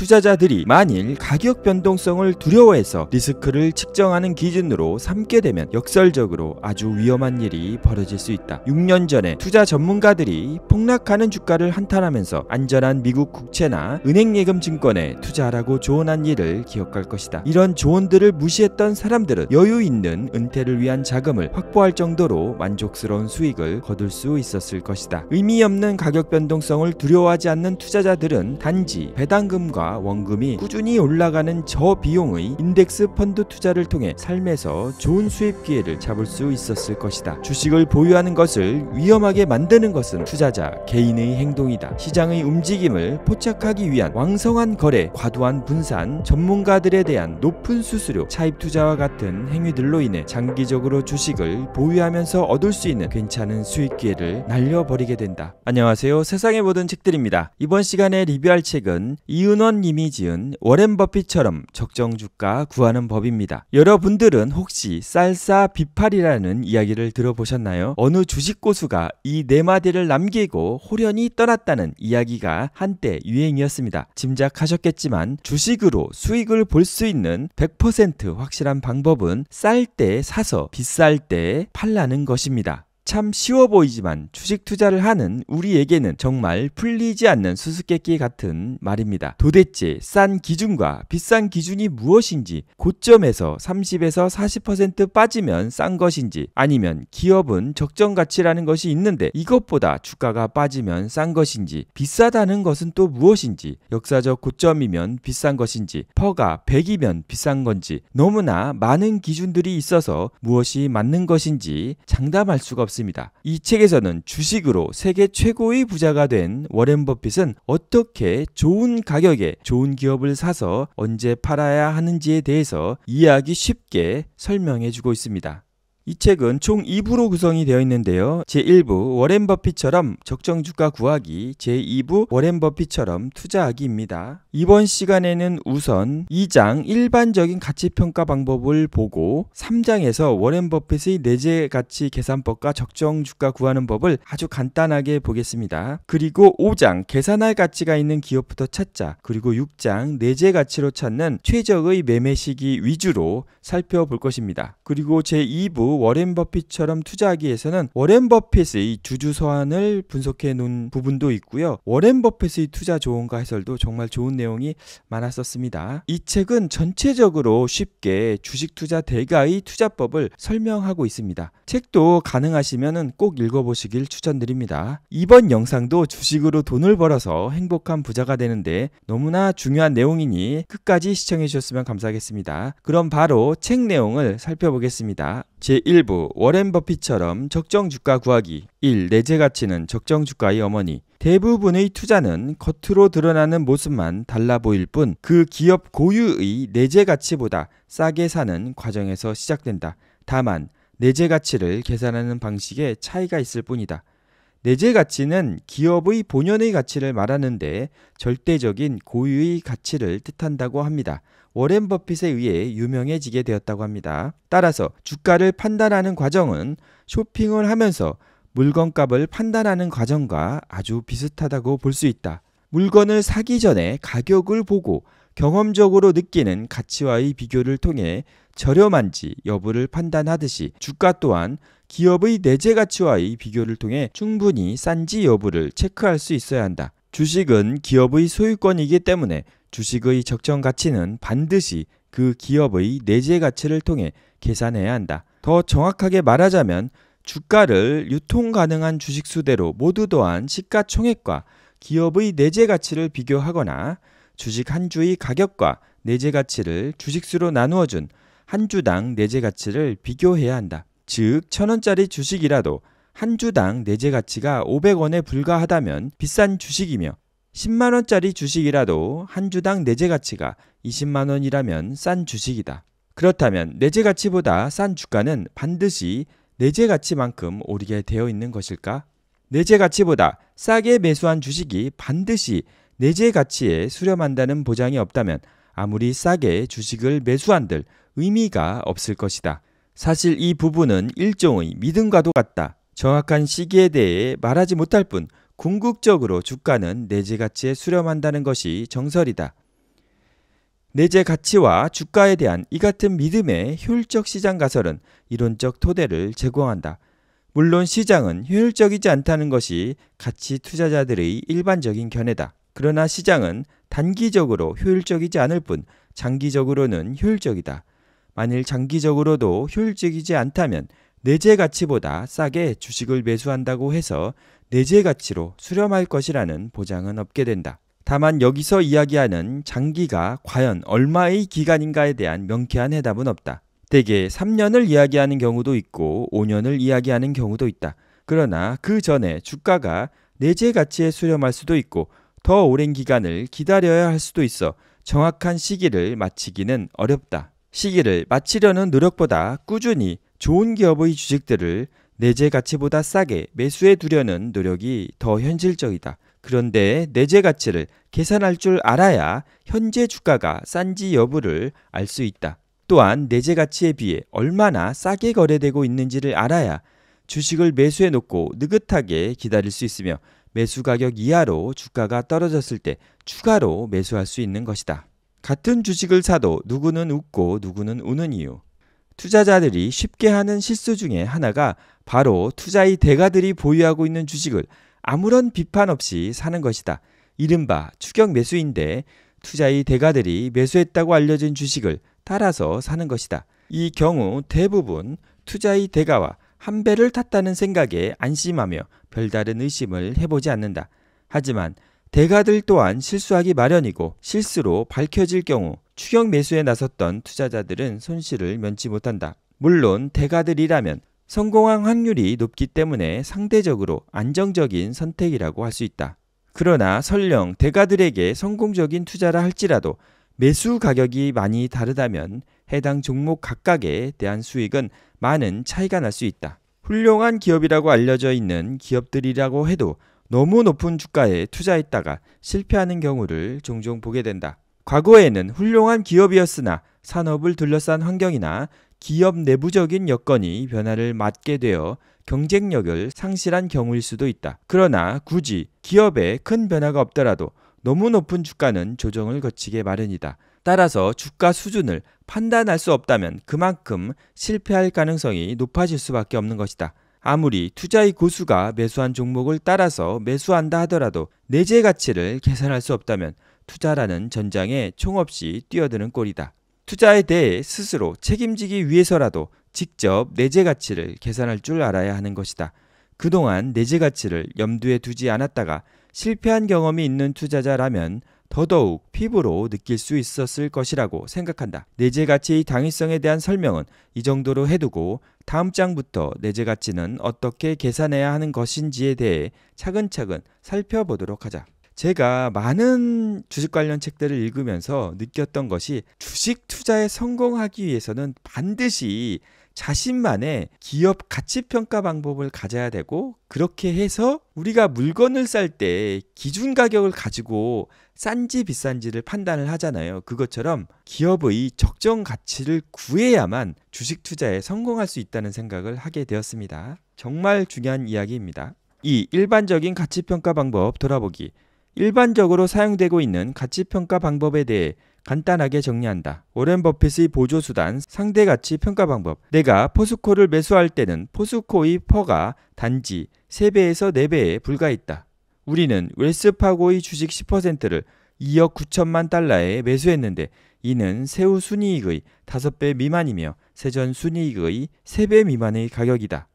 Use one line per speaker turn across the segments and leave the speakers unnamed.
투자자들이 만일 가격 변동성을 두려워해서 리스크를 측정하는 기준으로 삼게 되면 역설적으로 아주 위험한 일이 벌어질 수 있다. 6년 전에 투자 전문가들이 폭락하는 주가를 한탄하면서 안전한 미국 국채나 은행 예금 증권에 투자하라고 조언한 일을 기억할 것이다. 이런 조언들을 무시했던 사람들은 여유 있는 은퇴를 위한 자금을 확보할 정도로 만족스러운 수익을 거둘 수 있었을 것이다. 의미 없는 가격 변동성을 두려워하지 않는 투자자들은 단지 배당금과 원금이 꾸준히 올라가는 저 비용의 인덱스 펀드 투자를 통해 삶에서 좋은 수입 기회를 잡을 수 있었을 것이다. 주식을 보유하는 것을 위험하게 만드는 것은 투자자 개인의 행동이다. 시장의 움직임을 포착하기 위한 왕성한 거래, 과도한 분산, 전문가들에 대한 높은 수수료, 차입 투자와 같은 행위들로 인해 장기적으로 주식을 보유하면서 얻을 수 있는 괜찮은 수익 기회를 날려버리게 된다. 안녕하세요. 세상의 모든 책들입니다. 이번 시간에 리뷰할 책은 이은원 사모님이 지은 워렌 버핏처럼 적정 주가 구하는 법입니다. 여러분들은 혹시 쌀싸 비팔이라는 이야기를 들어보셨나요? 어느 주식 고수가 이 네 마디를 남기고 홀연히 떠났다는 이야기가 한때 유행이었습니다. 짐작하셨겠지만 주식으로 수익을 볼 수 있는 100% 확실한 방법은 쌀 때 사서 비쌀 때 팔라는 것입니다. 참 쉬워 보이지만 주식 투자를 하는 우리에게는 정말 풀리지 않는 수수께끼 같은 말입니다. 도대체 싼 기준과 비싼 기준이 무엇인지 고점에서 30에서 40% 빠지면 싼 것인지 아니면 기업은 적정 가치라는 것이 있는데 이것보다 주가가 빠지면 싼 것인지 비싸다는 것은 또 무엇인지 역사적 고점이면 비싼 것인지 퍼가 100이면 비싼 건지 너무나 많은 기준들이 있어서 무엇이 맞는 것인지 장담할 수가 없습니다. 있습니다. 이 책에서는 주식으로 세계 최고의 부자가 된 워렌 버핏은 어떻게 좋은 가격에 좋은 기업을 사서 언제 팔아야 하는지에 대해서 이해하기 쉽게 설명해 주고 있습니다. 이 책은 총 2부로 구성이 되어 있는데요. 제1부 워렌 버핏처럼 적정 주가 구하기, 제2부 워렌 버핏처럼 투자하기입니다. 이번 시간에는 우선 2장 일반적인 가치 평가 방법을 보고 3장에서 워렌 버핏의 내재 가치 계산법과 적정 주가 구하는 법을 아주 간단하게 보겠습니다. 그리고 5장 계산할 가치가 있는 기업부터 찾자, 그리고 6장 내재 가치로 찾는 최적의 매매 시기 위주로 살펴볼 것입니다. 그리고 제2부 워렌 버핏처럼 투자하기 에서는 워렌 버핏의 주주 서한을 분석해 놓은 부분도 있고요. 워렌 버핏의 투자 조언과 해설도 정말 좋은 내용이 많았었습니다. 이 책은 전체적으로 쉽게 주식 투자 대가의 투자법을 설명하고 있습니다. 책도 가능하시면 꼭 읽어보시길 추천드립니다. 이번 영상도 주식으로 돈을 벌어서 행복한 부자가 되는데 너무나 중요한 내용이니 끝까지 시청해 주셨으면 감사하겠습니다. 그럼 바로 책 내용을 살펴보겠습니다. 제 일부 워렌 버핏처럼 적정 주가 구하기 1. 내재 가치는 적정 주가의 어머니 대부분의 투자는 겉으로 드러나는 모습만 달라 보일 뿐 그 기업 고유의 내재 가치보다 싸게 사는 과정에서 시작된다. 다만 내재 가치를 계산하는 방식에 차이가 있을 뿐이다. 내재 가치는 기업의 본연의 가치를 말하는데 절대적인 고유의 가치를 뜻한다고 합니다. 워렌 버핏에 의해 유명해지게 되었다고 합니다. 따라서 주가를 판단하는 과정은 쇼핑을 하면서 물건값을 판단하는 과정과 아주 비슷하다고 볼 수 있다. 물건을 사기 전에 가격을 보고 경험적으로 느끼는 가치와의 비교를 통해 저렴한지 여부를 판단하듯이 주가 또한 기업의 내재 가치와의 비교를 통해 충분히 싼지 여부를 체크할 수 있어야 한다. 주식은 기업의 소유권이기 때문에 주식의 적정 가치는 반드시 그 기업의 내재 가치를 통해 계산해야 한다. 더 정확하게 말하자면 주가를 유통 가능한 주식 수대로 모두 더한 시가총액과 기업의 내재 가치를 비교하거나 주식 한 주의 가격과 내재 가치를 주식수로 나누어 준 한 주당 내재 가치를 비교해야 한다. 즉, 천 원짜리 주식이라도 한 주당 내재 가치가 500원에 불과하다면 비싼 주식이며 10만원짜리 주식이라도 한 주당 내재 가치가 20만원이라면 싼 주식이다. 그렇다면 내재 가치보다 싼 주가는 반드시 내재 가치만큼 오르게 되어 있는 것일까? 내재 가치보다 싸게 매수한 주식이 반드시 내재 가치에 수렴한다는 보장이 없다면 아무리 싸게 주식을 매수한들 의미가 없을 것이다. 사실 이 부분은 일종의 믿음과도 같다. 정확한 시기에 대해 말하지 못할 뿐 궁극적으로 주가는 내재 가치에 수렴한다는 것이 정설이다. 내재 가치와 주가에 대한 이 같은 믿음의 효율적 시장 가설은 이론적 토대를 제공한다. 물론 시장은 효율적이지 않다는 것이 가치 투자자들의 일반적인 견해다. 그러나 시장은 단기적으로 효율적이지 않을 뿐 장기적으로는 효율적이다. 만일 장기적으로도 효율적이지 않다면 내재 가치보다 싸게 주식을 매수한다고 해서 내재 가치로 수렴할 것이라는 보장은 없게 된다. 다만 여기서 이야기하는 장기가 과연 얼마의 기간인가에 대한 명쾌한 해답은 없다. 대개 3년을 이야기하는 경우도 있고 5년을 이야기하는 경우도 있다. 그러나 그 전에 주가가 내재 가치에 수렴할 수도 있고 더 오랜 기간을 기다려야 할 수도 있어 정확한 시기를 맞히기는 어렵다. 시기를 맞히려는 노력보다 꾸준히 좋은 기업의 주식들을 내재 가치보다 싸게 매수해 두려는 노력이 더 현실적이다. 그런데 내재 가치를 계산할 줄 알아야 현재 주가가 싼지 여부를 알 수 있다. 또한 내재 가치에 비해 얼마나 싸게 거래되고 있는지를 알아야 주식을 매수해 놓고 느긋하게 기다릴 수 있으며 매수 가격 이하로 주가가 떨어졌을 때 추가로 매수할 수 있는 것이다. 같은 주식을 사도 누구는 웃고 누구는 우는 이유. 투자자들이 쉽게 하는 실수 중에 하나가 바로 투자의 대가들이 보유하고 있는 주식을 아무런 비판 없이 사는 것이다. 이른바 추격 매수인데 투자의 대가들이 매수했다고 알려진 주식을 따라서 사는 것이다. 이 경우 대부분 투자의 대가와 한 배를 탔다는 생각에 안심하며 별다른 의심을 해보지 않는다. 하지만 대가들 또한 실수하기 마련이고 실수로 밝혀질 경우 추격 매수에 나섰던 투자자들은 손실을 면치 못한다. 물론 대가들이라면 성공한 확률이 높기 때문에 상대적으로 안정적인 선택이라고 할 수 있다. 그러나 설령 대가들에게 성공적인 투자라 할지라도 매수 가격이 많이 다르다면 해당 종목 각각에 대한 수익은 많은 차이가 날 수 있다. 훌륭한 기업이라고 알려져 있는 기업들이라고 해도 너무 높은 주가에 투자했다가 실패하는 경우를 종종 보게 된다. 과거에는 훌륭한 기업이었으나 산업을 둘러싼 환경이나 기업 내부적인 여건이 변화를 맞게 되어 경쟁력을 상실한 경우일 수도 있다. 그러나 굳이 기업에 큰 변화가 없더라도 너무 높은 주가는 조정을 거치게 마련이다. 따라서 주가 수준을 판단할 수 없다면 그만큼 실패할 가능성이 높아질 수밖에 없는 것이다. 아무리 투자의 고수가 매수한 종목을 따라서 매수한다 하더라도 내재 가치를 계산할 수 없다면 투자라는 전장에 총없이 뛰어드는 꼴이다. 투자에 대해 스스로 책임지기 위해서라도 직접 내재 가치를 계산할 줄 알아야 하는 것이다. 그동안 내재 가치를 염두에 두지 않았다가 실패한 경험이 있는 투자자라면 더더욱 피부로 느낄 수 있었을 것이라고 생각한다. 내재 가치의 당위성에 대한 설명은 이 정도로 해두고 다음 장부터 내재 가치는 어떻게 계산해야 하는 것인지에 대해 차근차근 살펴보도록 하자. 제가 많은 주식 관련 책들을 읽으면서 느꼈던 것이 주식 투자에 성공하기 위해서는 반드시 자신만의 기업 가치 평가 방법을 가져야 되고 그렇게 해서 우리가 물건을 살 때 기준 가격을 가지고 싼지 비싼지를 판단을 하잖아요. 그것처럼 기업의 적정 가치를 구해야만 주식 투자에 성공할 수 있다는 생각을 하게 되었습니다. 정말 중요한 이야기입니다. 이 일반적인 가치 평가 방법 돌아보기 일반적으로 사용되고 있는 가치평가 방법에 대해 간단하게 정리한다. 오렌 버핏의 보조수단 상대 가치 평가 방법. 내가 포스코를 매수할 때는 포스코의 퍼가 단지 3배에서 4배에 불과했다. 우리는 웰스파고의 주식 10%를 2억 9천만 달러에 매수했는데 이는 세후 순이익의 5배 미만이며 세전 순이익의 3배 미만의 가격이다.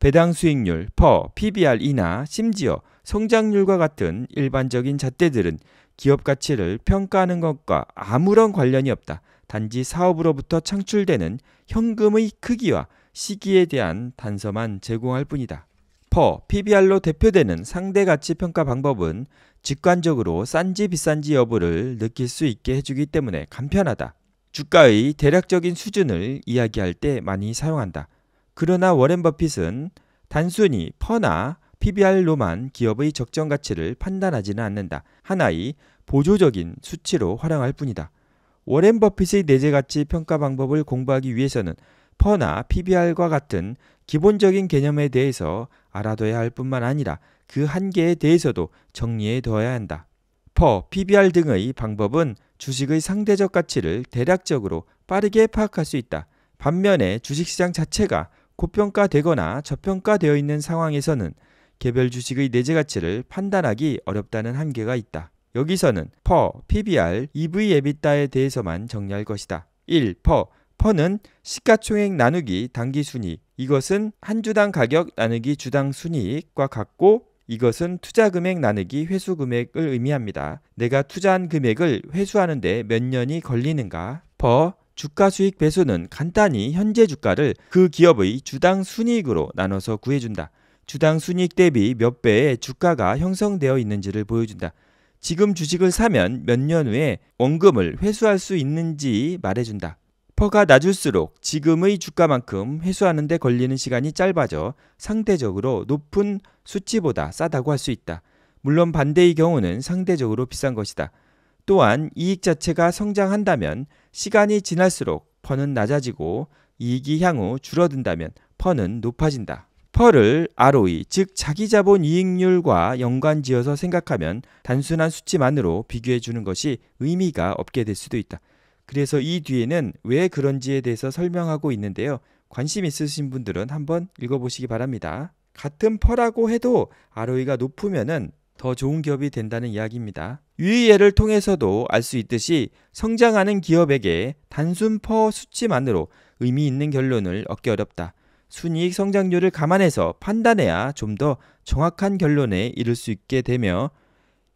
배당 수익률, 퍼, PBR이나 심지어 성장률과 같은 일반적인 잣대들은 기업 가치를 평가하는 것과 아무런 관련이 없다. 단지 사업으로부터 창출되는 현금의 크기와 시기에 대한 단서만 제공할 뿐이다. 퍼, PBR로 대표되는 상대 가치 평가 방법은 직관적으로 싼지 비싼지 여부를 느낄 수 있게 해주기 때문에 간편하다. 주가의 대략적인 수준을 이야기할 때 많이 사용한다. 그러나 워렌 버핏은 단순히 퍼나 PBR로만 기업의 적정 가치를 판단하지는 않는다. 하나의 보조적인 수치로 활용할 뿐이다. 워렌 버핏의 내재 가치 평가 방법을 공부하기 위해서는 퍼나 PBR과 같은 기본적인 개념에 대해서 알아둬야 할 뿐만 아니라 그 한계에 대해서도 정리해 둬야 한다. 퍼, PBR 등의 방법은 주식의 상대적 가치를 대략적으로 빠르게 파악할 수 있다. 반면에 주식시장 자체가 고평가되거나 저평가되어 있는 상황에서는 개별 주식의 내재 가치를 판단하기 어렵다는 한계가 있다. 여기서는 퍼, PBR, EV 에비타에 대해서만 정리할 것이다. 1. 퍼. 퍼는 시가총액 나누기 단기 순이익. 이것은 한 주당 가격 나누기 주당 순이익과 같고 이것은 투자 금액 나누기 회수 금액을 의미합니다. 내가 투자한 금액을 회수하는데 몇 년이 걸리는가? 퍼 주가 수익 배수는 간단히 현재 주가를 그 기업의 주당 순이익으로 나눠서 구해준다. 주당 순익 대비 몇 배의 주가가 형성되어 있는지를 보여준다. 지금 주식을 사면 몇 년 후에 원금을 회수할 수 있는지 말해준다. 퍼가 낮을수록 지금의 주가만큼 회수하는데 걸리는 시간이 짧아져 상대적으로 높은 수치보다 싸다고 할 수 있다. 물론 반대의 경우는 상대적으로 비싼 것이다. 또한 이익 자체가 성장한다면 시간이 지날수록 퍼는 낮아지고 이익이 향후 줄어든다면 퍼는 높아진다. 펄을 ROE 즉 자기자본 이익률과 연관지어서 생각하면 단순한 수치만으로 비교해 주는 것이 의미가 없게 될 수도 있다. 그래서 이 뒤에는 왜 그런지에 대해서 설명하고 있는데요. 관심 있으신 분들은 한번 읽어보시기 바랍니다. 같은 퍼라고 해도 ROE가 높으면더 좋은 기업이 된다는 이야기입니다. 유의 예를 통해서도 알 수 있듯이 성장하는 기업에게 단순 퍼 수치만으로 의미 있는 결론을 얻기 어렵다. 순이익 성장률을 감안해서 판단해야 좀 더 정확한 결론에 이를 수 있게 되며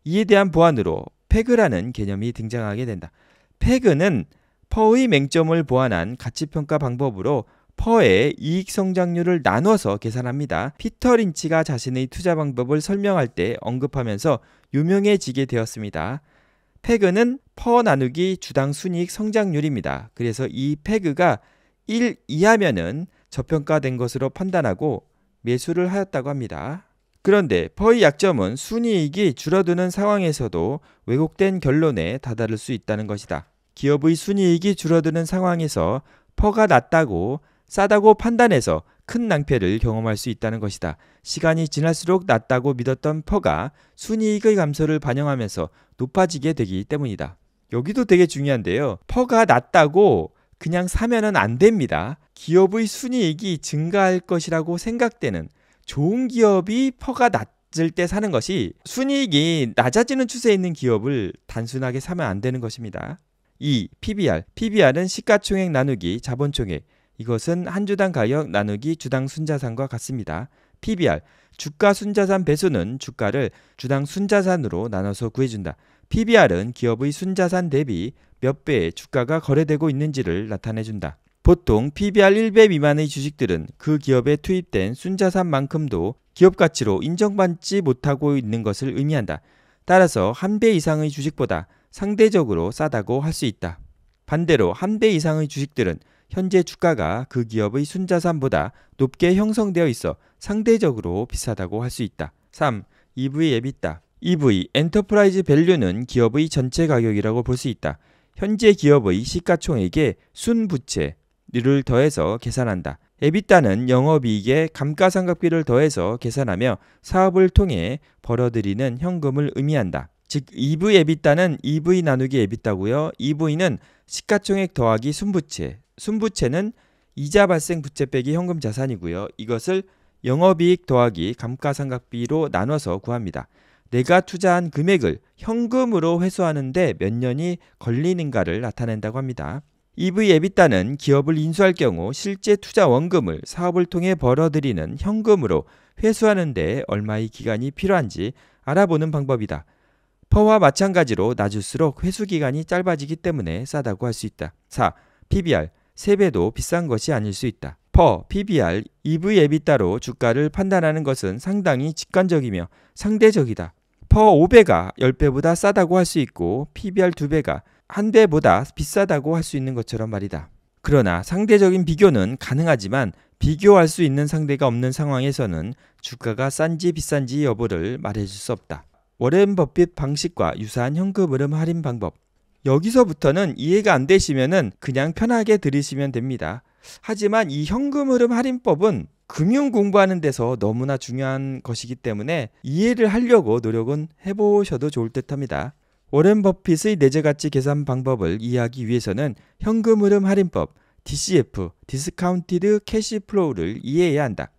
이에 대한 보완으로 페그라는 개념이 등장하게 된다. 페그는 퍼의 맹점을 보완한 가치평가 방법으로 퍼의 이익 성장률을 나눠서 계산합니다. 피터 린치가 자신의 투자 방법을 설명할 때 언급하면서 유명해지게 되었습니다. 페그는 퍼 나누기 주당 순이익 성장률입니다. 그래서 이 페그가 1 이하면은 저평가된 것으로 판단하고 매수를 하였다고 합니다. 그런데 퍼의 약점은 순이익이 줄어드는 상황에서도 왜곡된 결론에 다다를 수 있다는 것이다. 기업의 순이익이 줄어드는 상황에서 퍼가 낮다고 싸다고 판단해서 큰 낭패를 경험할 수 있다는 것이다. 시간이 지날수록 낮다고 믿었던 퍼가 순이익의 감소를 반영하면서 높아지게 되기 때문이다. 여기도 되게 중요한데요. 퍼가 낮다고 그냥 사면은 안 됩니다. 기업의 순이익이 증가할 것이라고 생각되는 좋은 기업이 퍼가 낮을 때 사는 것이 순이익이 낮아지는 추세에 있는 기업을 단순하게 사면 안 되는 것입니다. 2. PBR. PBR은 시가총액 나누기 자본총액. 이것은 한 주당 가격 나누기 주당 순자산과 같습니다. PBR. 주가 순자산 배수는 주가를 주당 순자산으로 나눠서 구해준다. PBR은 기업의 순자산 대비 몇 배의 주가가 거래되고 있는지를 나타내준다. 보통 PBR 1배 미만의 주식들은 그 기업에 투입된 순자산만큼도 기업 가치로 인정받지 못하고 있는 것을 의미한다. 따라서 한 배 이상의 주식보다 상대적으로 싸다고 할 수 있다. 반대로 한 배 이상의 주식들은 현재 주가가 그 기업의 순자산보다 높게 형성되어 있어 상대적으로 비싸다고 할 수 있다. 3. EV EBITDA EV 엔터프라이즈 밸류는 기업의 전체 가격이라고 볼 수 있다. 현재 기업의 시가총액의 순부채를 더해서 계산한다. 에비타는 영업이익의 감가상각비를 더해서 계산하며 사업을 통해 벌어들이는 현금을 의미한다. 즉 EV 에비타는 EV 나누기 에비타고요. EV는 시가총액 더하기 순부채. 순부채는 이자 발생 부채 빼기 현금 자산이고요. 이것을 영업이익 더하기 감가상각비로 나눠서 구합니다. 내가 투자한 금액을 현금으로 회수하는데 몇 년이 걸리는가를 나타낸다고 합니다. EV 에비따는 기업을 인수할 경우 실제 투자 원금을 사업을 통해 벌어들이는 현금으로 회수하는데 얼마의 기간이 필요한지 알아보는 방법이다. 퍼와 마찬가지로 낮을수록 회수 기간이 짧아지기 때문에 싸다고 할 수 있다. 4. PBR 세배도 비싼 것이 아닐 수 있다. 퍼, PBR, EV 에비따로 주가를 판단하는 것은 상당히 직관적이며 상대적이다. 퍼 5배가 10배보다 싸다고 할 수 있고 PBR 2배가 1배보다 비싸다고 할 수 있는 것처럼 말이다. 그러나 상대적인 비교는 가능하지만 비교할 수 있는 상대가 없는 상황에서는 주가가 싼지 비싼지 여부를 말해줄 수 없다. 워렌 버핏 방식과 유사한 현금 흐름 할인 방법. 여기서부터는 이해가 안되시면 그냥 편하게 들으시면 됩니다. 하지만 이 현금 흐름 할인법은 금융 공부하는 데서 너무나 중요한 것이기 때문에 이해를 하려고 노력은 해보셔도 좋을 듯 합니다. 워렌 버핏의 내재 가치 계산 방법을 이해하기 위해서는 현금 흐름 할인법 DCF (디스카운티드 캐시 플로우를) 이해해야 한다.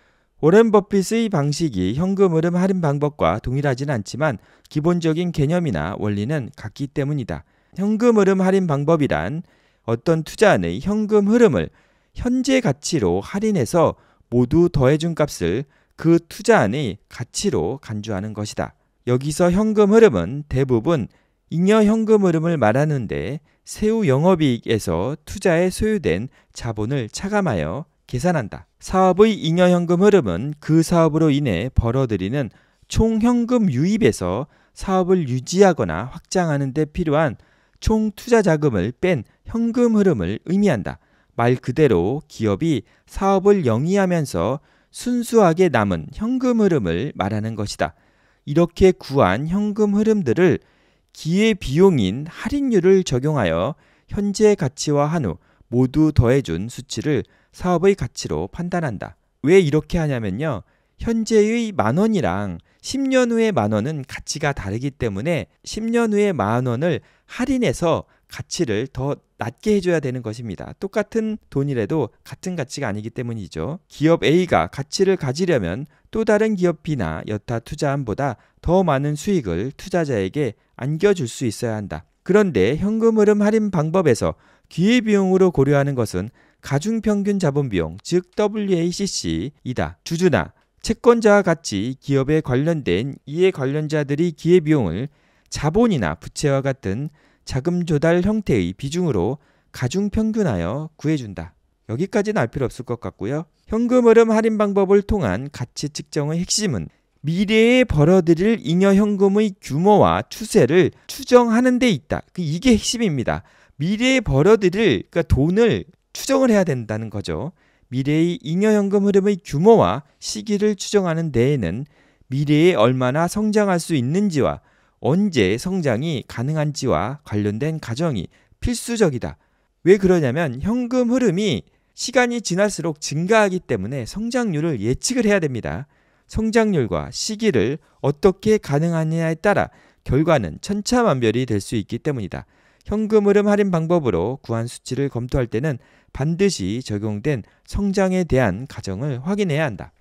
워렌 버핏의 방식이 현금 흐름 할인 방법과 동일하진 않지만 기본적인 개념이나 원리는 같기 때문이다. 현금 흐름 할인 방법이란 어떤 투자안의 현금 흐름을 현재 가치로 할인해서 모두 더해준 값을 그 투자안의 가치로 간주하는 것이다. 여기서 현금 흐름은 대부분 잉여 현금 흐름을 말하는데 세후 영업이익에서 투자에 소요된 자본을 차감하여 계산한다. 사업의 잉여 현금 흐름은 그 사업으로 인해 벌어들이는 총 현금 유입에서 사업을 유지하거나 확장하는 데 필요한 총 투자 자금을 뺀 현금 흐름을 의미한다. 말 그대로 기업이 사업을 영위하면서 순수하게 남은 현금 흐름을 말하는 것이다. 이렇게 구한 현금 흐름들을 기회 비용인 할인율을 적용하여 현재 가치와 한 후 모두 더해준 수치를 사업의 가치로 판단한다. 왜 이렇게 하냐면요. 현재의 만 원이랑 10년 후의 만 원은 가치가 다르기 때문에 10년 후의 만 원을 할인해서 가치를 더 낮게 해줘야 되는 것입니다. 똑같은 돈이라도 같은 가치가 아니기 때문이죠. 기업 A가 가치를 가지려면 또 다른 기업 B나 여타 투자함보다 더 많은 수익을 투자자에게 안겨줄 수 있어야 한다. 그런데 현금 흐름 할인 방법에서 기회비용으로 고려하는 것은 가중평균 자본비용, 즉 WACC이다. 주주나 채권자와 같이 기업에 관련된 이해 관련자들이 기회비용을 자본이나 부채와 같은 자금 조달 형태의 비중으로 가중 평균하여 구해준다. 여기까지는 알 필요 없을 것 같고요. 현금 흐름 할인 방법을 통한 가치 측정의 핵심은 미래에 벌어들일 잉여 현금의 규모와 추세를 추정하는 데 있다. 그 이게 핵심입니다. 미래에 벌어들일 그러니까 돈을 추정을 해야 된다는 거죠. 미래의 잉여현금 흐름의 규모와 시기를 추정하는 데에는 미래에 얼마나 성장할 수 있는지와 언제 성장이 가능한지와 관련된 가정이 필수적이다. 왜 그러냐면 현금 흐름이 시간이 지날수록 증가하기 때문에 성장률을 예측을 해야 됩니다. 성장률과 시기를 어떻게 가능하느냐에 따라 결과는 천차만별이 될 수 있기 때문이다. 현금 흐름 할인 방법으로 구한 수치를 검토할 때는 반드시 적용된 성장에 대한 가정을 확인해야 한다.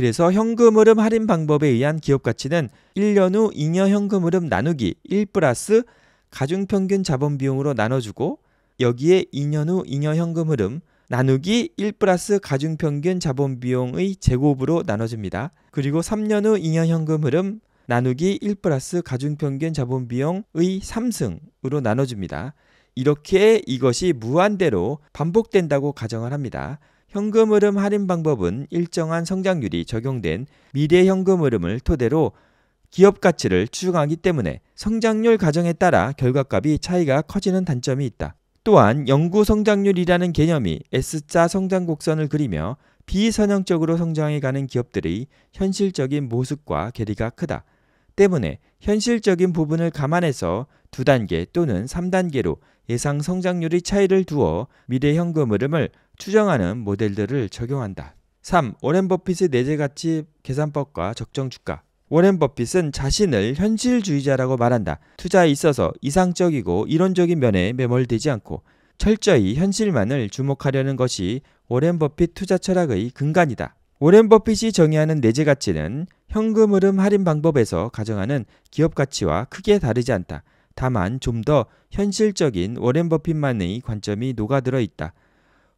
그래서 현금 흐름 할인 방법에 의한 기업 가치는 1년 후 잉여 현금 흐름 나누기 1 플러스 가중 평균 자본 비용으로 나눠주고 여기에 2년 후 잉여 현금 흐름 나누기 1 플러스 가중 평균 자본 비용의 제곱으로 나눠집니다 그리고 3년 후 잉여 현금 흐름 나누기 1 플러스 가중 평균 자본 비용의 3승으로 나눠줍니다. 이렇게 이것이 무한대로 반복된다고 가정을 합니다. 현금 흐름 할인 방법은 일정한 성장률이 적용된 미래 현금 흐름을 토대로 기업 가치를 추정하기 때문에 성장률 가정에 따라 결과값이 차이가 커지는 단점이 있다. 또한 연구 성장률이라는 개념이 S자 성장 곡선을 그리며 비선형적으로 성장해 가는 기업들의 현실적인 모습과 괴리가 크다. 때문에 현실적인 부분을 감안해서 2단계 또는 3단계로 예상 성장률의 차이를 두어 미래 현금 흐름을 추정하는 모델들을 적용한다. 3. 워렌 버핏의 내재 가치 계산법과 적정 주가. 워렌 버핏은 자신을 현실주의자라고 말한다. 투자에 있어서 이상적이고 이론적인 면에 매몰되지 않고 철저히 현실만을 주목하려는 것이 워렌 버핏 투자 철학의 근간이다. 오렌 버핏이 정의하는 내재 가치는 현금 흐름 할인 방법에서 가정하는 기업 가치와 크게 다르지 않다. 다만 좀 더 현실적인 오렌 버핏만의 관점이 녹아들어 있다.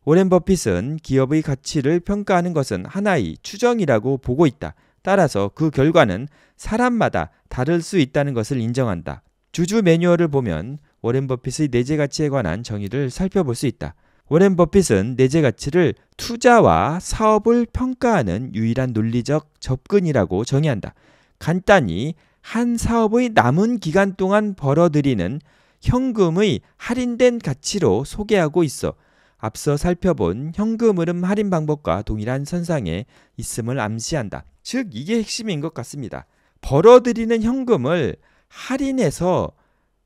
오렌 버핏은 기업의 가치를 평가하는 것은 하나의 추정이라고 보고 있다. 따라서 그 결과는 사람마다 다를 수 있다는 것을 인정한다. 주주 매뉴얼을 보면 오렌 버핏의 내재 가치에 관한 정의를 살펴볼 수 있다. 워렌 버핏은 내재 가치를 투자와 사업을 평가하는 유일한 논리적 접근이라고 정의한다. 간단히 한 사업의 남은 기간 동안 벌어들이는 현금의 할인된 가치로 소개하고 있어 앞서 살펴본 현금 흐름 할인 방법과 동일한 선상에 있음을 암시한다. 즉, 이게 핵심인 것 같습니다. 벌어들이는 현금을 할인해서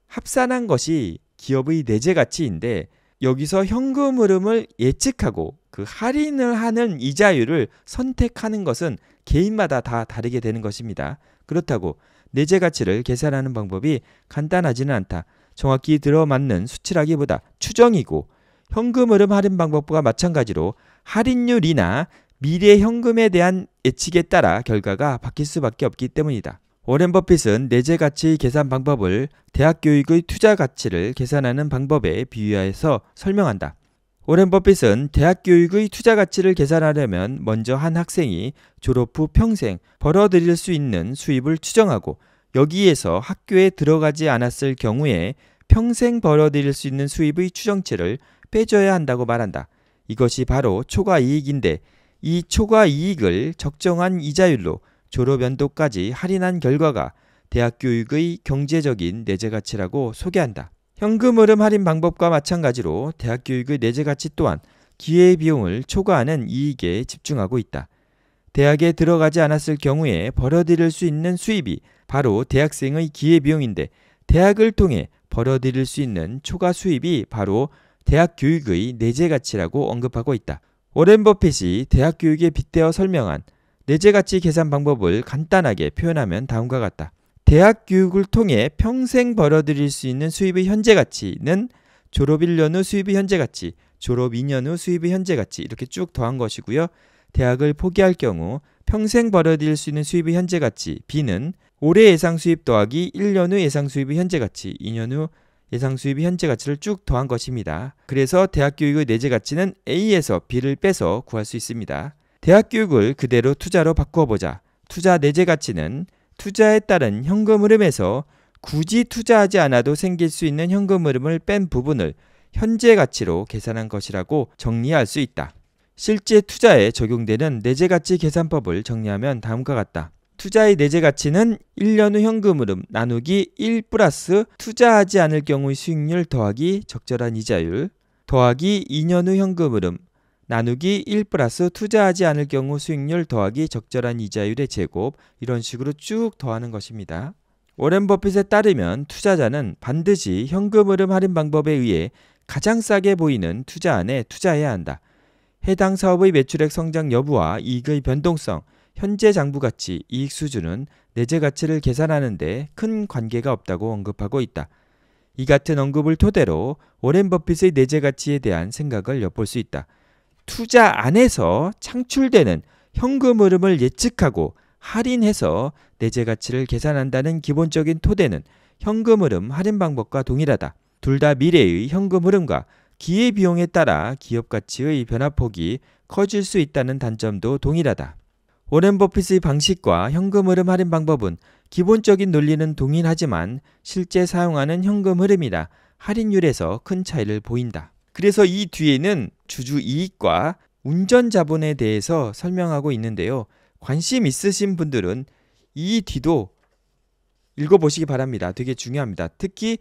합산한 것이 기업의 내재 가치인데 여기서 현금 흐름을 예측하고 그 할인을 하는 이자율을 선택하는 것은 개인마다 다 다르게 되는 것입니다. 그렇다고 내재 가치를 계산하는 방법이 간단하지는 않다. 정확히 들어맞는 수치라기보다 추정이고 현금 흐름 할인 방법과 마찬가지로 할인율이나 미래 현금에 대한 예측에 따라 결과가 바뀔 수밖에 없기 때문이다. 워렌 버핏은 내재 가치 계산 방법을 대학 교육의 투자 가치를 계산하는 방법에 비유하여서 설명한다. 워렌 버핏은 대학 교육의 투자 가치를 계산하려면 먼저 한 학생이 졸업 후 평생 벌어들일 수 있는 수입을 추정하고 여기에서 학교에 들어가지 않았을 경우에 평생 벌어들일 수 있는 수입의 추정치를 빼줘야 한다고 말한다. 이것이 바로 초과 이익인데 이 초과 이익을 적정한 이자율로 졸업 연도까지 할인한 결과가 대학 교육의 경제적인 내재 가치라고 소개한다. 현금 흐름 할인 방법과 마찬가지로 대학 교육의 내재 가치 또한 기회 비용을 초과하는 이익에 집중하고 있다. 대학에 들어가지 않았을 경우에 벌어들일 수 있는 수입이 바로 대학생의 기회 비용인데 대학을 통해 벌어들일 수 있는 초과 수입이 바로 대학 교육의 내재 가치라고 언급하고 있다. 오렌 버핏이 대학 교육에 빗대어 설명한 내재가치 계산 방법을 간단하게 표현하면 다음과 같다. 대학 교육을 통해 평생 벌어들일 수 있는 수입의 현재 가치는 졸업 1년 후 수입의 현재 가치, 졸업 2년 후 수입의 현재 가치 이렇게 쭉 더한 것이고요. 대학을 포기할 경우 평생 벌어들일 수 있는 수입의 현재 가치 B는 올해 예상 수입 더하기 1년 후 예상 수입의 현재 가치, 2년 후 예상 수입의 현재 가치를 쭉 더한 것입니다. 그래서 대학 교육의 내재 가치는 A에서 B를 빼서 구할 수 있습니다. 대학 교육을 그대로 투자로 바꿔 보자. 투자 내재 가치는 투자에 따른 현금 흐름에서 굳이 투자하지 않아도 생길 수 있는 현금 흐름을 뺀 부분을 현재 가치로 계산한 것이라고 정리할 수 있다. 실제 투자에 적용되는 내재 가치 계산법을 정리하면 다음과 같다. 투자의 내재 가치는 1년 후 현금 흐름 나누기 1 플러스 투자하지 않을 경우의 수익률 더하기 적절한 이자율 더하기 2년 후 현금 흐름 나누기 1 플러스 투자하지 않을 경우 수익률 더하기 적절한 이자율의 제곱 이런 식으로 쭉 더하는 것입니다. 워렌 버핏에 따르면 투자자는 반드시 현금 흐름 할인 방법에 의해 가장 싸게 보이는 투자안에 투자해야 한다. 해당 사업의 매출액 성장 여부와 이익의 변동성, 현재 장부 가치, 이익 수준은 내재 가치를 계산하는데 큰 관계가 없다고 언급하고 있다. 이 같은 언급을 토대로 워렌 버핏의 내재 가치에 대한 생각을 엿볼 수 있다. 투자 안에서 창출되는 현금 흐름을 예측하고 할인해서 내재 가치를 계산한다는 기본적인 토대는 현금 흐름 할인 방법과 동일하다. 둘 다 미래의 현금 흐름과 기회 비용에 따라 기업 가치의 변화폭이 커질 수 있다는 단점도 동일하다. 오렌 버핏의 방식과 현금 흐름 할인 방법은 기본적인 논리는 동일하지만 실제 사용하는 현금 흐름이나 할인율에서 큰 차이를 보인다. 그래서 이 뒤에는 주주 이익과 운전 자본에 대해서 설명하고 있는데요. 관심 있으신 분들은 이 뒤도 읽어보시기 바랍니다. 되게 중요합니다. 특히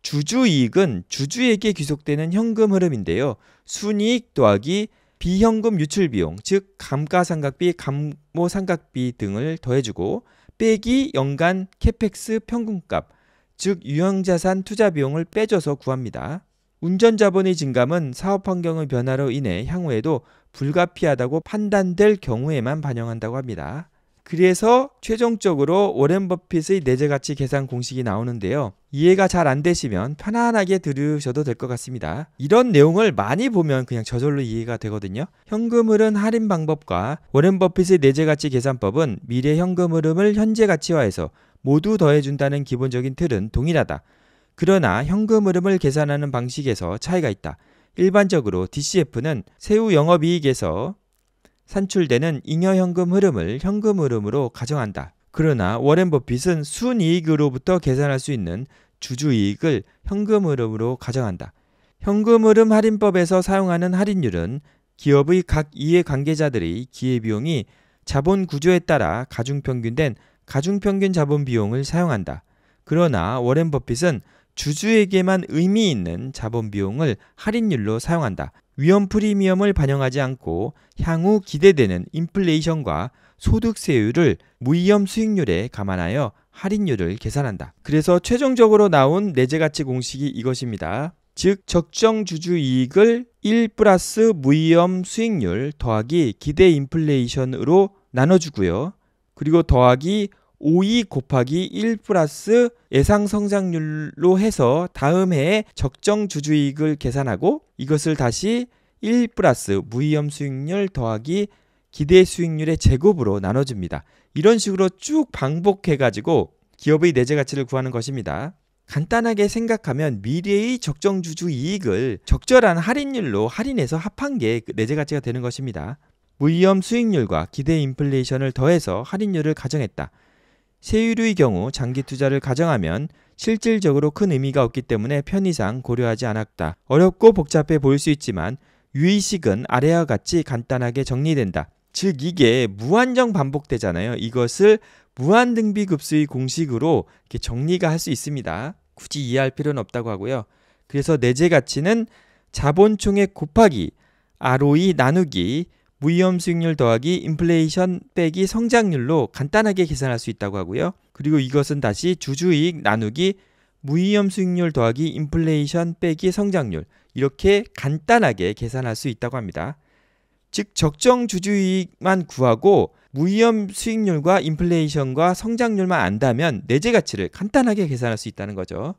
주주 이익은 주주에게 귀속되는 현금 흐름인데요. 순이익 더하기 비현금 유출 비용, 즉 감가상각비, 감모상각비 등을 더해주고 빼기 연간 캐펙스 평균값, 즉 유형자산 투자 비용을 빼줘서 구합니다. 운전자본의 증감은 사업 환경의 변화로 인해 향후에도 불가피하다고 판단될 경우에만 반영한다고 합니다. 그래서 최종적으로 워렌 버핏의 내재 가치 계산 공식이 나오는데요. 이해가 잘 안 되시면 편안하게 들으셔도 될 것 같습니다. 이런 내용을 많이 보면 그냥 저절로 이해가 되거든요. 현금 흐름 할인 방법과 워렌 버핏의 내재 가치 계산법은 미래 현금 흐름을 현재 가치화해서 모두 더해준다는 기본적인 틀은 동일하다. 그러나 현금 흐름을 계산하는 방식에서 차이가 있다. 일반적으로 DCF는 세후 영업이익에서 산출되는 잉여 현금 흐름을 현금 흐름으로 가정한다. 그러나 워렌 버핏은 순이익으로부터 계산할 수 있는 주주이익을 현금 흐름으로 가정한다. 현금 흐름 할인법에서 사용하는 할인율은 기업의 각 이해관계자들의 기회비용이 자본 구조에 따라 가중평균된 가중평균 자본 비용을 사용한다. 그러나 워렌 버핏은 주주에게만 의미 있는 자본 비용을 할인율로 사용한다. 위험 프리미엄을 반영하지 않고 향후 기대되는 인플레이션과 소득세율을 무위험 수익률에 감안하여 할인율을 계산한다. 그래서 최종적으로 나온 내재 가치 공식이 이것입니다. 즉 적정 주주 이익을 1 플러스 무위험 수익률 더하기 기대 인플레이션으로 나눠주고요. 그리고 더하기 52 곱하기 1 플러스 예상 성장률로 해서 다음 해에 적정 주주이익을 계산하고 이것을 다시 1 플러스 무위험 수익률 더하기 기대 수익률의 제곱으로 나눠줍니다. 이런 식으로 쭉 반복해가지고 기업의 내재 가치를 구하는 것입니다. 간단하게 생각하면 미래의 적정 주주 이익을 적절한 할인율로 할인해서 합한 게 그 내재 가치가 되는 것입니다. 무위험 수익률과 기대 인플레이션을 더해서 할인율을 가정했다. 세율의 경우 장기 투자를 가정하면 실질적으로 큰 의미가 없기 때문에 편의상 고려하지 않았다. 어렵고 복잡해 보일 수 있지만 유의식은 아래와 같이 간단하게 정리된다. 즉 이게 무한정 반복되잖아요. 이것을 무한등비급수의 공식으로 정리가 할 수 있습니다. 굳이 이해할 필요는 없다고 하고요. 그래서 내재 가치는 자본총액 곱하기 ROE 나누기 무위험 수익률 더하기 인플레이션 빼기 성장률로 간단하게 계산할 수 있다고 하고요. 그리고 이것은 다시 주주이익 나누기 무위험 수익률 더하기 인플레이션 빼기 성장률 이렇게 간단하게 계산할 수 있다고 합니다. 즉 적정 주주이익만 구하고 무위험 수익률과 인플레이션과 성장률만 안다면 내재 가치를 간단하게 계산할 수 있다는 거죠.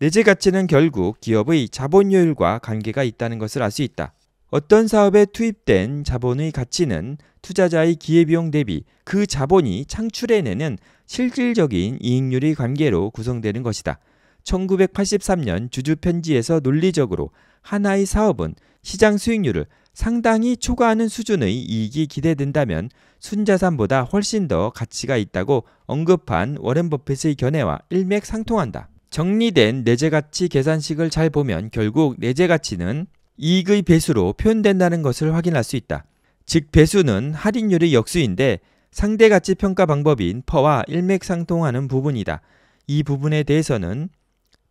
내재 가치는 결국 기업의 자본 효율과 관계가 있다는 것을 알 수 있다. 어떤 사업에 투입된 자본의 가치는 투자자의 기회비용 대비 그 자본이 창출해내는 실질적인 이익률이 관계로 구성되는 것이다. 1983년 주주 편지에서 논리적으로 하나의 사업은 시장 수익률을 상당히 초과하는 수준의 이익이 기대된다면 순자산보다 훨씬 더 가치가 있다고 언급한 워렌 버핏의 견해와 일맥상통한다. 정리된 내재가치 계산식을 잘 보면 결국 내재가치는 이익의 배수로 표현된다는 것을 확인할 수 있다. 즉 배수는 할인율의 역수인데 상대 가치 평가 방법인 퍼와 일맥상통하는 부분이다. 이 부분에 대해서는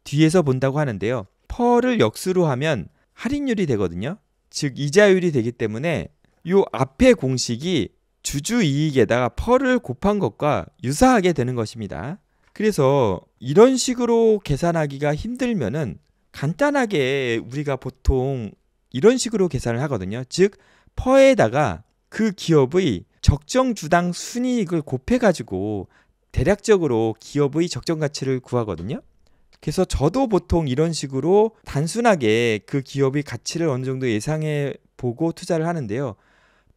뒤에서 본다고 하는데요. 퍼를 역수로 하면 할인율이 되거든요. 즉 이자율이 되기 때문에 요 앞에 공식이 주주 이익에다가 퍼를 곱한 것과 유사하게 되는 것입니다. 그래서 이런 식으로 계산하기가 힘들면은 간단하게 우리가 보통 이런 식으로 계산을 하거든요. 즉 퍼에다가 그 기업의 적정 주당 순이익을 곱해 가지고 대략적으로 기업의 적정 가치를 구하거든요. 그래서 저도 보통 이런 식으로 단순하게 그 기업의 가치를 어느 정도 예상해 보고 투자를 하는데요.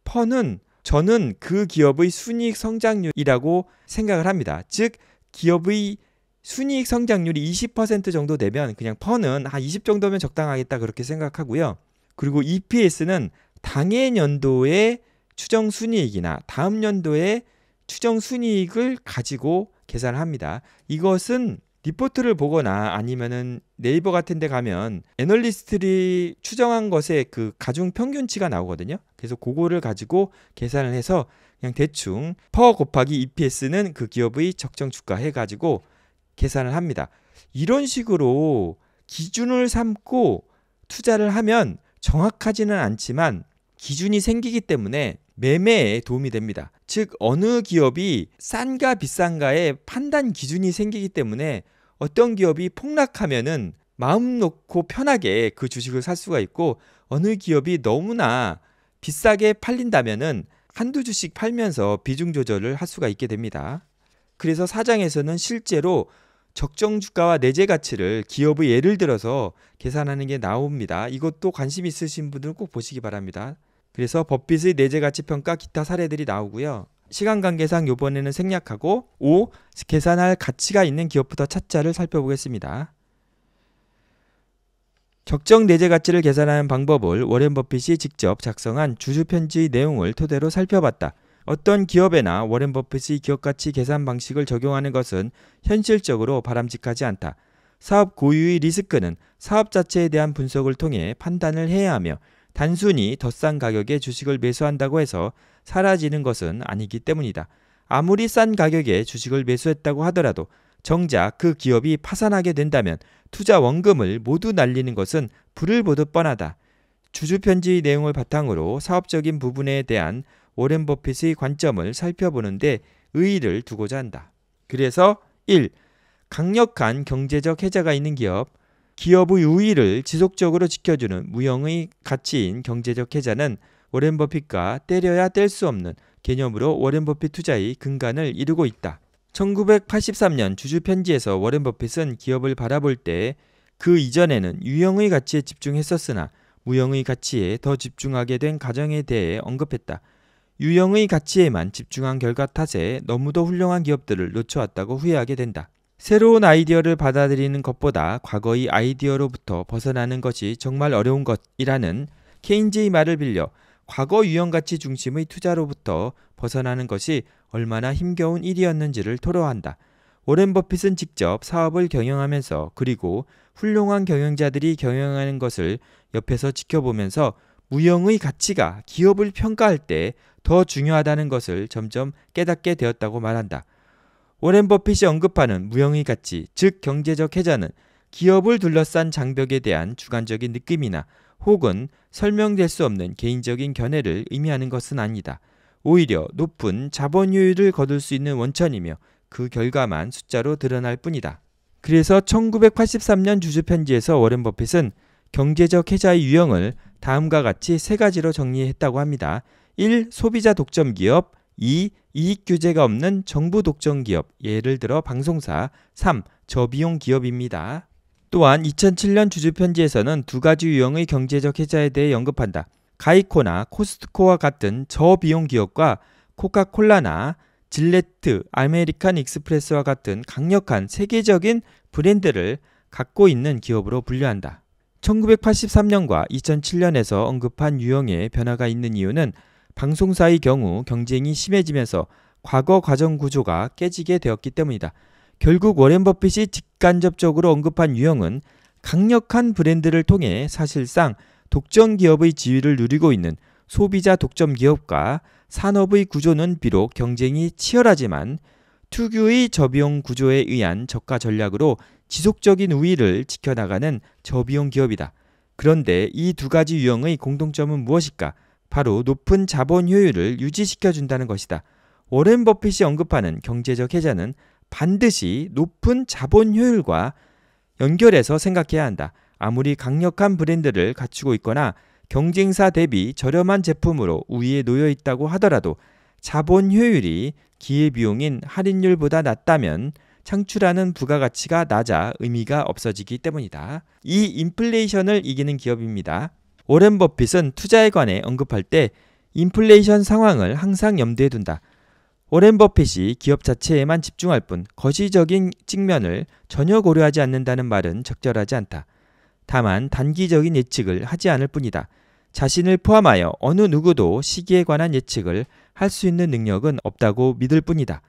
퍼는 저는 그 기업의 순이익 성장률이라고 생각을 합니다. 즉 기업의 순이익 성장률이 20% 정도 되면 그냥 퍼는 한 20 정도면 적당하겠다 그렇게 생각하고요. 그리고 EPS는 당해 연도의 추정 순이익이나 다음 연도의 추정 순이익을 가지고 계산을 합니다. 이것은 리포트를 보거나 아니면은 네이버 같은 데 가면 애널리스트들이 추정한 것에그 가중 평균치가 나오거든요. 그래서 그거를 가지고 계산을 해서 그냥 대충 퍼 곱하기 EPS는 그 기업의 적정 주가 해 가지고 계산을 합니다. 이런 식으로 기준을 삼고 투자를 하면 정확하지는 않지만 기준이 생기기 때문에 매매에 도움이 됩니다. 즉, 어느 기업이 싼가 비싼가의 판단 기준이 생기기 때문에 어떤 기업이 폭락하면은 마음 놓고 편하게 그 주식을 살 수가 있고 어느 기업이 너무나 비싸게 팔린다면은 한두 주씩 팔면서 비중 조절을 할 수가 있게 됩니다. 그래서 사장에서는 실제로 적정 주가와 내재 가치를 기업의 예를 들어서 계산하는 게 나옵니다. 이것도 관심 있으신 분들은 꼭 보시기 바랍니다. 그래서 법빗의 내재 가치 평가 기타 사례들이 나오고요. 시간 관계상 요번에는 생략하고 5. 계산할 가치가 있는 기업부터 차차를 살펴보겠습니다. 적정 내재 가치를 계산하는 방법을 워렌 버핏이 직접 작성한 주주 편지 내용을 토대로 살펴봤다. 어떤 기업에나 워렌 버핏의 기업가치 계산 방식을 적용하는 것은 현실적으로 바람직하지 않다. 사업 고유의 리스크는 사업 자체에 대한 분석을 통해 판단을 해야 하며 단순히 더 싼 가격에 주식을 매수한다고 해서 사라지는 것은 아니기 때문이다. 아무리 싼 가격에 주식을 매수했다고 하더라도 정작 그 기업이 파산하게 된다면 투자 원금을 모두 날리는 것은 불을 보듯 뻔하다. 주주편지 의 내용을 바탕으로 사업적인 부분에 대한 오렌 버핏의 관점을 살펴보는데 의의를 두고자 한다. 그래서 1. 강력한 경제적 해자가 있는 기업, 기업의 우위를 지속적으로 지켜주는 무형의 가치인 경제적 해자는 워렌 버핏과 때려야 뗄 수 없는 개념으로 워렌 버핏 투자의 근간을 이루고 있다. 1983년 주주 편지에서 워렌 버핏은 기업을 바라볼 때 그 이전에는 유형의 가치에 집중했었으나 무형의 가치에 더 집중하게 된 과정에 대해 언급했다. 유형의 가치에만 집중한 결과 탓에 너무도 훌륭한 기업들을 놓쳐왔다고 후회하게 된다. 새로운 아이디어를 받아들이는 것보다 과거의 아이디어로부터 벗어나는 것이 정말 어려운 것이라는 케인즈의 말을 빌려 과거 유형 가치 중심의 투자로부터 벗어나는 것이 얼마나 힘겨운 일이었는지를 토로한다. 오렌 버핏은 직접 사업을 경영하면서 그리고 훌륭한 경영자들이 경영하는 것을 옆에서 지켜보면서 무형의 가치가 기업을 평가할 때더 중요하다는 것을 점점 깨닫게 되었다고 말한다. 워렌 버핏이 언급하는 무형의 가치, 즉 경제적 해자는 기업을 둘러싼 장벽에 대한 주관적인 느낌이나 혹은 설명될 수 없는 개인적인 견해를 의미하는 것은 아니다. 오히려 높은 자본효율을 거둘 수 있는 원천이며 그 결과만 숫자로 드러날 뿐이다. 그래서 1983년 주주 편지에서 워렌 버핏은 경제적 해자의 유형을 다음과 같이 세 가지로 정리했다고 합니다. 1. 소비자 독점 기업 2. 이익 규제가 없는 정부 독점 기업 예를 들어 방송사 3. 저비용 기업입니다. 또한 2007년 주주편지에서는 두 가지 유형의 경제적 해자에 대해 언급한다. 가이코나 코스트코와 같은 저비용 기업과 코카콜라나 질레트, 아메리칸 익스프레스와 같은 강력한 세계적인 브랜드를 갖고 있는 기업으로 분류한다. 1983년과 2007년에서 언급한 유형의 변화가 있는 이유는 방송사의 경우 경쟁이 심해지면서 과거 과정 구조가 깨지게 되었기 때문이다. 결국 워렌 버핏이 직간접적으로 언급한 유형은 강력한 브랜드를 통해 사실상 독점 기업의 지위를 누리고 있는 소비자 독점 기업과 산업의 구조는 비록 경쟁이 치열하지만 특유의 저비용 구조에 의한 저가 전략으로 지속적인 우위를 지켜나가는 저비용 기업이다. 그런데 이 두 가지 유형의 공동점은 무엇일까? 바로 높은 자본 효율을 유지시켜 준다는 것이다. 워렌 버핏이 언급하는 경제적 해자는 반드시 높은 자본 효율과 연결해서 생각해야 한다. 아무리 강력한 브랜드를 갖추고 있거나 경쟁사 대비 저렴한 제품으로 우위에 놓여 있다고 하더라도 자본 효율이 기회비용인 할인율보다 낮다면 창출하는 부가가치가 낮아 의미가 없어지기 때문이다. 이 인플레이션을 이기는 기업입니다. 오렌 버핏은 투자에 관해 언급할 때 인플레이션 상황을 항상 염두에 둔다. 오렌 버핏이 기업 자체에만 집중할 뿐 거시적인 측면을 전혀 고려하지 않는다는 말은 적절하지 않다. 다만 단기적인 예측을 하지 않을 뿐이다. 자신을 포함하여 어느 누구도 시기에 관한 예측을 할 수 있는 능력은 없다고 믿을 뿐이다.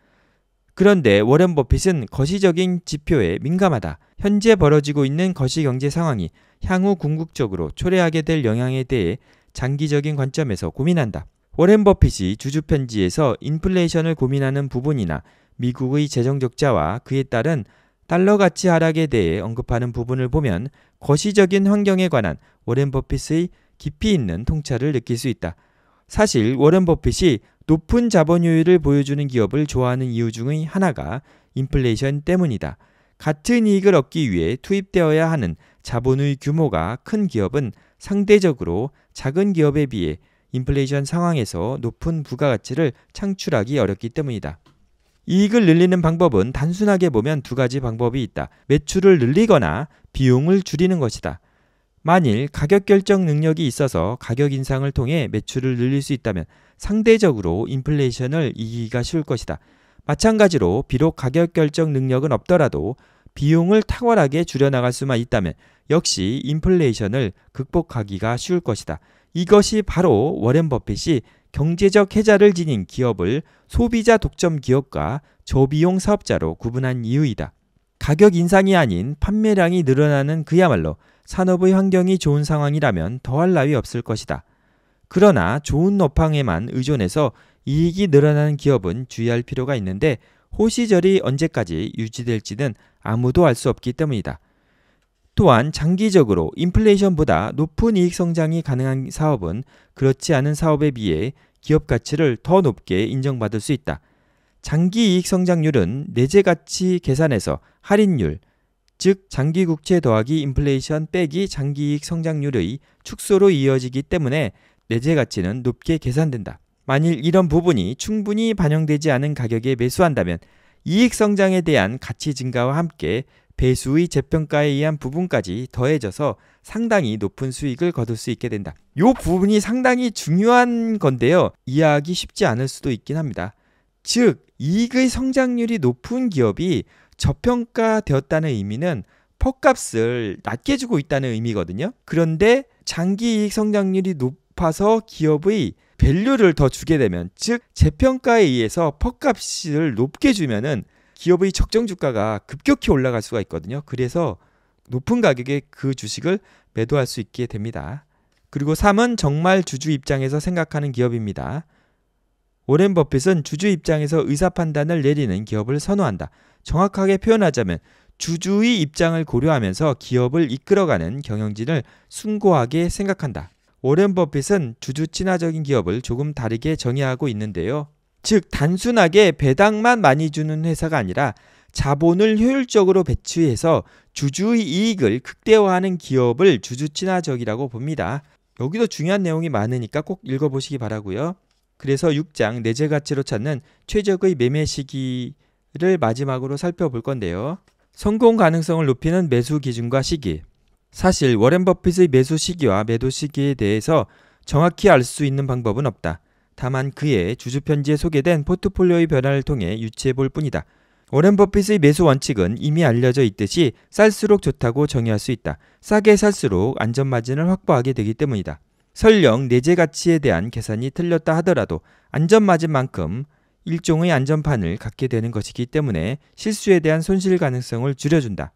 그런데 워렌 버핏은 거시적인 지표에 민감하다. 현재 벌어지고 있는 거시 경제 상황이 향후 궁극적으로 초래하게 될 영향에 대해 장기적인 관점에서 고민한다. 워렌 버핏이 주주 편지에서 인플레이션을 고민하는 부분이나 미국의 재정 적자와 그에 따른 달러 가치 하락에 대해 언급하는 부분을 보면 거시적인 환경에 관한 워렌 버핏의 깊이 있는 통찰을 느낄 수 있다. 사실 워렌 버핏이 높은 자본효율을 보여주는 기업을 좋아하는 이유 중의 하나가 인플레이션 때문이다. 같은 이익을 얻기 위해 투입되어야 하는 자본의 규모가 큰 기업은 상대적으로 작은 기업에 비해 인플레이션 상황에서 높은 부가가치를 창출하기 어렵기 때문이다. 이익을 늘리는 방법은 단순하게 보면 두 가지 방법이 있다. 매출을 늘리거나 비용을 줄이는 것이다. 만일 가격 결정 능력이 있어서 가격 인상을 통해 매출을 늘릴 수 있다면 상대적으로 인플레이션을 이기기가 쉬울 것이다. 마찬가지로 비록 가격 결정 능력은 없더라도 비용을 탁월하게 줄여나갈 수만 있다면 역시 인플레이션을 극복하기가 쉬울 것이다. 이것이 바로 워렌 버핏이 경제적 해자를 지닌 기업을 소비자 독점 기업과 저비용 사업자로 구분한 이유이다. 가격 인상이 아닌 판매량이 늘어나는 그야말로 산업의 환경이 좋은 상황이라면 더할 나위 없을 것이다. 그러나 좋은 노팡에만 의존해서 이익이 늘어나는 기업은 주의할 필요가 있는데 호시절이 언제까지 유지될지는 아무도 알 수 없기 때문이다. 또한 장기적으로 인플레이션보다 높은 이익 성장이 가능한 사업은 그렇지 않은 사업에 비해 기업 가치를 더 높게 인정받을 수 있다. 장기 이익 성장률은 내재 가치 계산에서 할인율, 즉 장기 국채 더하기 인플레이션 빼기 장기 이익 성장률의 축소로 이어지기 때문에 내재 가치는 높게 계산된다. 만일 이런 부분이 충분히 반영되지 않은 가격에 매수한다면 이익 성장에 대한 가치 증가와 함께 배수의 재평가에 의한 부분까지 더해져서 상당히 높은 수익을 거둘 수 있게 된다. 이 부분이 상당히 중요한 건데요. 이해하기 쉽지 않을 수도 있긴 합니다. 즉, 이익의 성장률이 높은 기업이 저평가되었다는 의미는 퍼값을 낮게 주고 있다는 의미거든요. 그런데 장기 이익 성장률이 높 높아서 기업의 밸류를 더 주게 되면 즉 재평가에 의해서 퍼값을 높게 주면은 기업의 적정 주가가 급격히 올라갈 수가 있거든요. 그래서 높은 가격에 그 주식을 매도할 수 있게 됩니다. 그리고 3은 정말 주주 입장에서 생각하는 기업입니다. 오렌 버핏은 주주 입장에서 의사 판단을 내리는 기업을 선호한다. 정확하게 표현하자면 주주의 입장을 고려하면서 기업을 이끌어가는 경영진을 숭고하게 생각한다. 오랜 버핏은 주주 친화적인 기업을 조금 다르게 정의하고 있는데요. 즉, 단순하게 배당만 많이 주는 회사가 아니라 자본을 효율적으로 배치해서 주주의 이익을 극대화하는 기업을 주주 친화적이라고 봅니다. 여기도 중요한 내용이 많으니까 꼭 읽어보시기 바라고요. 그래서 6장 내재 가치로 찾는 최적의 매매 시기를 마지막으로 살펴볼 건데요. 성공 가능성을 높이는 매수 기준과 시기, 사실 워렌 버핏의 매수 시기와 매도 시기에 대해서 정확히 알 수 있는 방법은 없다. 다만 그의 주주 편지에 소개된 포트폴리오의 변화를 통해 유추해 볼 뿐이다. 워렌 버핏의 매수 원칙은 이미 알려져 있듯이 쌀수록 좋다고 정의할 수 있다. 싸게 살수록 안전 마진을 확보하게 되기 때문이다. 설령 내재 가치에 대한 계산이 틀렸다 하더라도 안전 마진만큼 일종의 안전판을 갖게 되는 것이기 때문에 실수에 대한 손실 가능성을 줄여준다.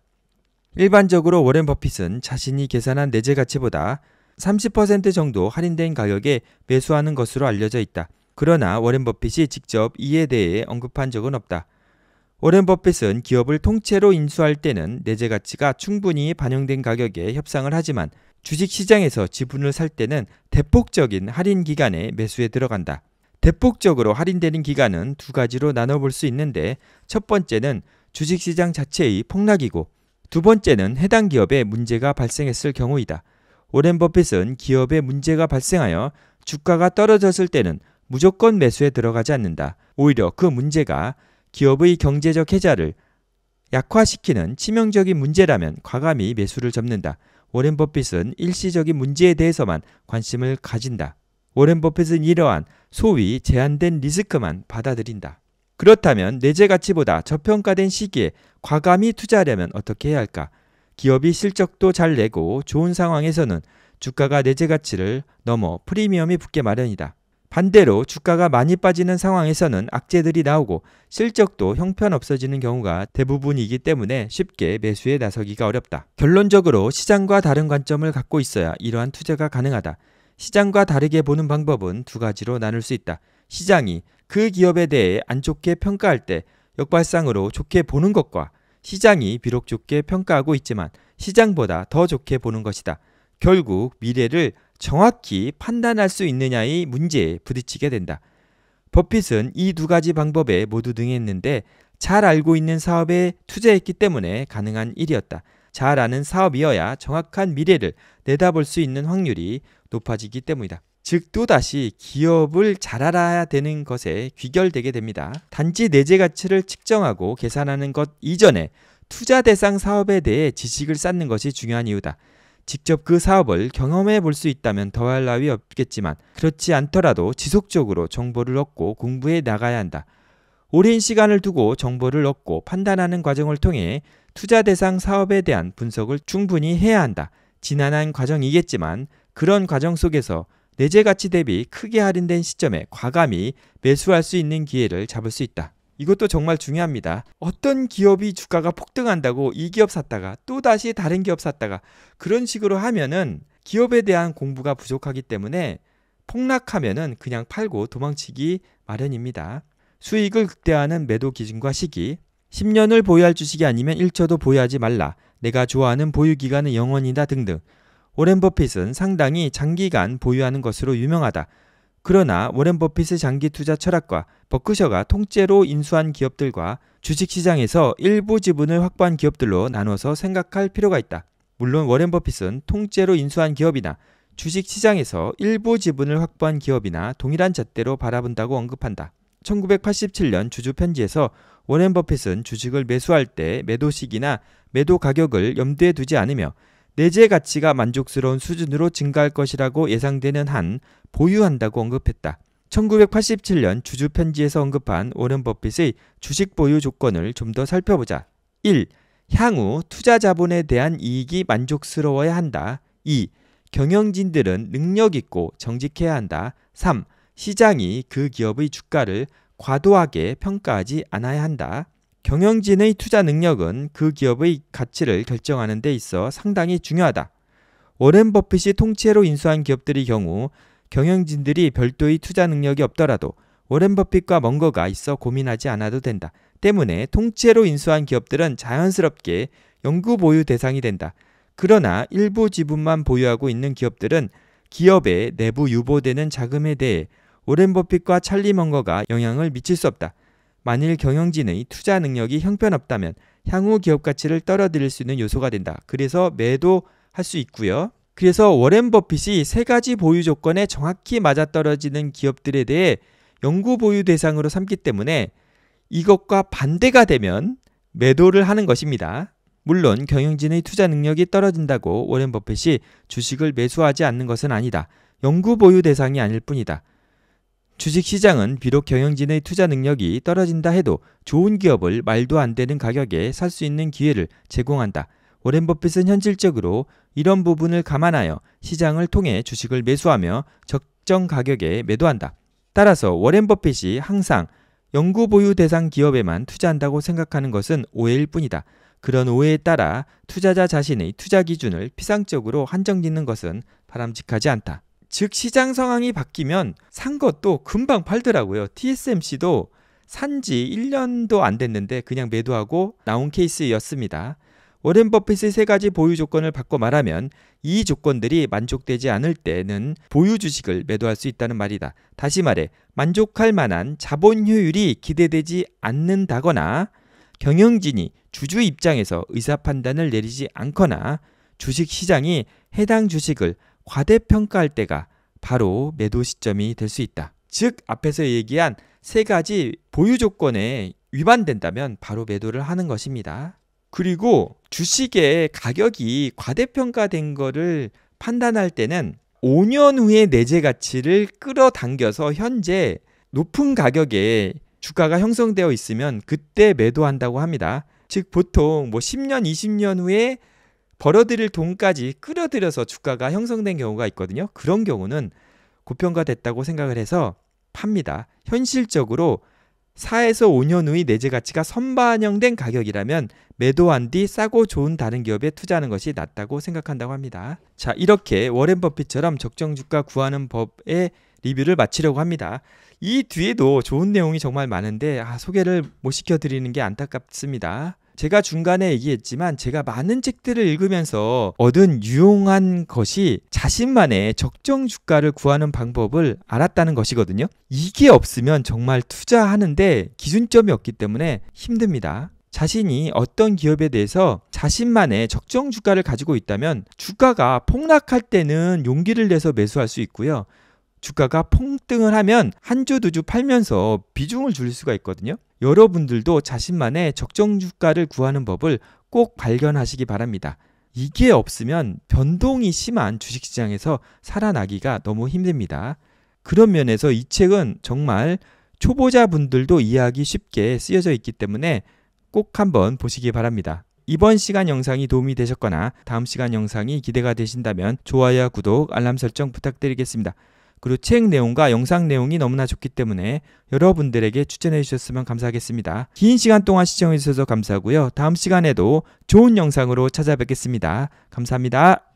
일반적으로 워렌 버핏은 자신이 계산한 내재 가치보다 30% 정도 할인된 가격에 매수하는 것으로 알려져 있다. 그러나 워렌 버핏이 직접 이에 대해 언급한 적은 없다. 워렌 버핏은 기업을 통째로 인수할 때는 내재 가치가 충분히 반영된 가격에 협상을 하지만 주식 시장에서 지분을 살 때는 대폭적인 할인 기간에 매수에 들어간다. 대폭적으로 할인되는 기간은 두 가지로 나눠볼 수 있는데 첫 번째는 주식 시장 자체의 폭락이고 두 번째는 해당 기업에 문제가 발생했을 경우이다. 오렌 버핏은 기업에 문제가 발생하여 주가가 떨어졌을 때는 무조건 매수에 들어가지 않는다. 오히려 그 문제가 기업의 경제적 해자를 약화시키는 치명적인 문제라면 과감히 매수를 접는다. 오렌 버핏은 일시적인 문제에 대해서만 관심을 가진다. 오렌 버핏은 이러한 소위 제한된 리스크만 받아들인다. 그렇다면 내재 가치보다 저평가된 시기에 과감히 투자하려면 어떻게 해야 할까? 기업이 실적도 잘 내고 좋은 상황에서는 주가가 내재 가치를 넘어 프리미엄이 붙게 마련이다. 반대로 주가가 많이 빠지는 상황에서는 악재들이 나오고 실적도 형편없어지는 경우가 대부분이기 때문에 쉽게 매수에 나서기가 어렵다. 결론적으로 시장과 다른 관점을 갖고 있어야 이러한 투자가 가능하다. 시장과 다르게 보는 방법은 두 가지로 나눌 수 있다. 시장이 그 기업에 대해 안 좋게 평가할 때 역발상으로 좋게 보는 것과 시장이 비록 좋게 평가하고 있지만 시장보다 더 좋게 보는 것이다. 결국 미래를 정확히 판단할 수 있느냐의 문제에 부딪히게 된다. 버핏은 이 두 가지 방법에 모두 등했는데잘 알고 있는 사업에 투자했기 때문에 가능한 일이었다. 잘 아는 사업이어야 정확한 미래를 내다볼 수 있는 확률이 높아지기 때문이다. 즉 또다시 기업을 잘 알아야 되는 것에 귀결되게 됩니다. 단지 내재 가치를 측정하고 계산하는 것 이전에 투자 대상 사업에 대해 지식을 쌓는 것이 중요한 이유다. 직접 그 사업을 경험해 볼 수 있다면 더할 나위 없겠지만 그렇지 않더라도 지속적으로 정보를 얻고 공부해 나가야 한다. 오랜 시간을 두고 정보를 얻고 판단하는 과정을 통해 투자 대상 사업에 대한 분석을 충분히 해야 한다. 지난한 과정이겠지만 그런 과정 속에서 내재 가치 대비 크게 할인된 시점에 과감히 매수할 수 있는 기회를 잡을 수 있다. 이것도 정말 중요합니다. 어떤 기업이 주가가 폭등한다고 이 기업 샀다가 또 다시 다른 기업 샀다가 그런 식으로 하면은 기업에 대한 공부가 부족하기 때문에 폭락하면은 그냥 팔고 도망치기 마련입니다. 수익을 극대화하는 매도 기준과 시기 10년을 보유할 주식이 아니면 1초도 보유하지 말라. 내가 좋아하는 보유 기간은 영원이다 등등. 워렌 버핏은 상당히 장기간 보유하는 것으로 유명하다. 그러나 워렌 버핏의 장기 투자 철학과 버크셔가 통째로 인수한 기업들과 주식시장에서 일부 지분을 확보한 기업들로 나눠서 생각할 필요가 있다. 물론 워렌 버핏은 통째로 인수한 기업이나 주식시장에서 일부 지분을 확보한 기업이나 동일한 잣대로 바라본다고 언급한다. 1987년 주주 편지에서 워렌 버핏은 주식을 매수할 때 매도 시기나 매도 가격을 염두에 두지 않으며 내재 가치가 만족스러운 수준으로 증가할 것이라고 예상되는 한 보유한다고 언급했다. 1987년 주주 편지에서 언급한 워런 버핏의 주식 보유 조건을 좀 더 살펴보자. 1. 향후 투자 자본에 대한 이익이 만족스러워야 한다. 2. 경영진들은 능력 있고 정직해야 한다. 3. 시장이 그 기업의 주가를 과도하게 평가하지 않아야 한다. 경영진의 투자 능력은 그 기업의 가치를 결정하는 데 있어 상당히 중요하다. 워렌 버핏이 통째로 인수한 기업들의 경우 경영진들이 별도의 투자 능력이 없더라도 워렌 버핏과 먼거가 있어 고민하지 않아도 된다. 때문에 통째로 인수한 기업들은 자연스럽게 연구 보유 대상이 된다. 그러나 일부 지분만 보유하고 있는 기업들은 기업의 내부 유보되는 자금에 대해 오렌 버핏과 찰리 먼거가 영향을 미칠 수 없다. 만일 경영진의 투자 능력이 형편없다면 향후 기업 가치를 떨어뜨릴 수 있는 요소가 된다. 그래서 매도할 수 있고요. 그래서 워렌 버핏이 세 가지 보유 조건에 정확히 맞아떨어지는 기업들에 대해 연구 보유 대상으로 삼기 때문에 이것과 반대가 되면 매도를 하는 것입니다. 물론 경영진의 투자 능력이 떨어진다고 워렌 버핏이 주식을 매수하지 않는 것은 아니다. 연구 보유 대상이 아닐 뿐이다. 주식시장은 비록 경영진의 투자 능력이 떨어진다 해도 좋은 기업을 말도 안 되는 가격에 살 수 있는 기회를 제공한다. 워렌 버핏은 현실적으로 이런 부분을 감안하여 시장을 통해 주식을 매수하며 적정 가격에 매도한다. 따라서 워렌 버핏이 항상 연구 보유 대상 기업에만 투자한다고 생각하는 것은 오해일 뿐이다. 그런 오해에 따라 투자자 자신의 투자 기준을 피상적으로 한정짓는 것은 바람직하지 않다. 즉 시장 상황이 바뀌면 산 것도 금방 팔더라고요. TSMC도 산 지 1년도 안 됐는데 그냥 매도하고 나온 케이스였습니다. 워렌 버핏의 세 가지 보유 조건을 바꿔 말하면 이 조건들이 만족되지 않을 때는 보유 주식을 매도할 수 있다는 말이다. 다시 말해 만족할 만한 자본 효율이 기대되지 않는다거나 경영진이 주주 입장에서 의사 판단을 내리지 않거나 주식 시장이 해당 주식을 과대평가할 때가 바로 매도 시점이 될 수 있다. 즉 앞에서 얘기한 세 가지 보유 조건에 위반된다면 바로 매도를 하는 것입니다. 그리고 주식의 가격이 과대평가된 것을 판단할 때는 5년 후의 내재 가치를 끌어당겨서 현재 높은 가격에 주가가 형성되어 있으면 그때 매도한다고 합니다. 즉 보통 뭐 10년, 20년 후에 벌어들일 돈까지 끌어들여서 주가가 형성된 경우가 있거든요. 그런 경우는 고평가됐다고 생각을 해서 팝니다. 현실적으로 4에서 5년 후의 내재 가치가 선반영된 가격이라면 매도한 뒤 싸고 좋은 다른 기업에 투자하는 것이 낫다고 생각한다고 합니다. 자, 이렇게 워렌 버핏처럼 적정 주가 구하는 법의 리뷰를 마치려고 합니다. 이 뒤에도 좋은 내용이 정말 많은데 아, 소개를 못 시켜드리는 게 안타깝습니다. 제가 중간에 얘기했지만 제가 많은 책들을 읽으면서 얻은 유용한 것이 자신만의 적정 주가를 구하는 방법을 알았다는 것이거든요. 이게 없으면 정말 투자하는데 기준점이 없기 때문에 힘듭니다. 자신이 어떤 기업에 대해서 자신만의 적정 주가를 가지고 있다면 주가가 폭락할 때는 용기를 내서 매수할 수 있고요. 주가가 폭등을 하면 한 주 두주 주 팔면서 비중을 줄일 수가 있거든요. 여러분들도 자신만의 적정 주가를 구하는 법을 꼭 발견하시기 바랍니다. 이게 없으면 변동이 심한 주식시장에서 살아나기가 너무 힘듭니다. 그런 면에서 이 책은 정말 초보자분들도 이해하기 쉽게 쓰여져 있기 때문에 꼭 한번 보시기 바랍니다. 이번 시간 영상이 도움이 되셨거나 다음 시간 영상이 기대가 되신다면 좋아요와 구독, 알람 설정 부탁드리겠습니다. 그리고 책 내용과 영상 내용이 너무나 좋기 때문에 여러분들에게 추천해 주셨으면 감사하겠습니다. 긴 시간 동안 시청해 주셔서 감사하고요. 다음 시간에도 좋은 영상으로 찾아뵙겠습니다. 감사합니다.